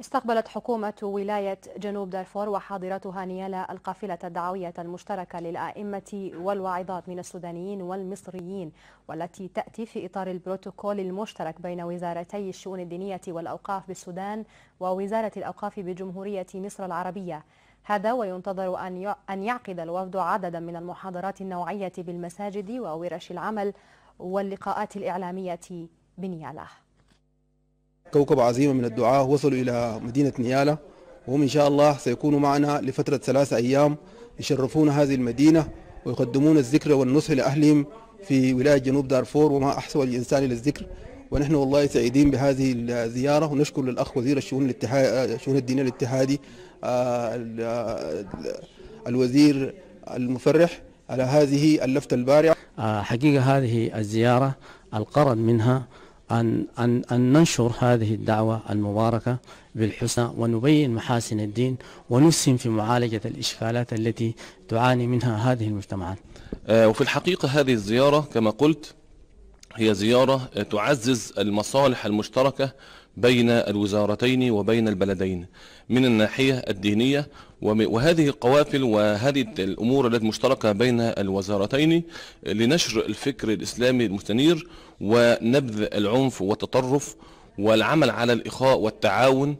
استقبلت حكومة ولاية جنوب دارفور وحاضرتها نيالا القافلة الدعوية المشتركة للأئمة والواعظات من السودانيين والمصريين والتي تأتي في إطار البروتوكول المشترك بين وزارتي الشؤون الدينية والأوقاف بالسودان ووزارة الأوقاف بجمهورية مصر العربية هذا وينتظر أن يعقد الوفد عددا من المحاضرات النوعية بالمساجد وورش العمل واللقاءات الإعلامية بنياله كوكب عظيمة من الدعاة وصلوا إلى مدينة نيالا وهم إن شاء الله سيكونوا معنا لفترة ثلاثة أيام يشرفون هذه المدينة ويقدمون الذكر والنصح لأهلهم في ولاية جنوب دارفور وما أحسن الإنسان للذكر ونحن والله سعيدين بهذه الزيارة ونشكر للأخ وزير الشؤون الاتحاد الشؤون الدينية الاتحادي آه، الوزير المفرح على هذه اللفتة البارعة آه، حقيقة هذه الزيارة القرن منها أن, أن, أن ننشر هذه الدعوة المباركة بالحسنى ونبين محاسن الدين ونسهم في معالجة الإشكالات التي تعاني منها هذه المجتمعات آه، وفي الحقيقة هذه الزيارة كما قلت هي زيارة تعزز المصالح المشتركة بين الوزارتين وبين البلدين من الناحية الدينية وهذه القوافل وهذه الأمور التي مشتركة بين الوزارتين لنشر الفكر الإسلامي المستنير ونبذ العنف والتطرف والعمل على الإخاء والتعاون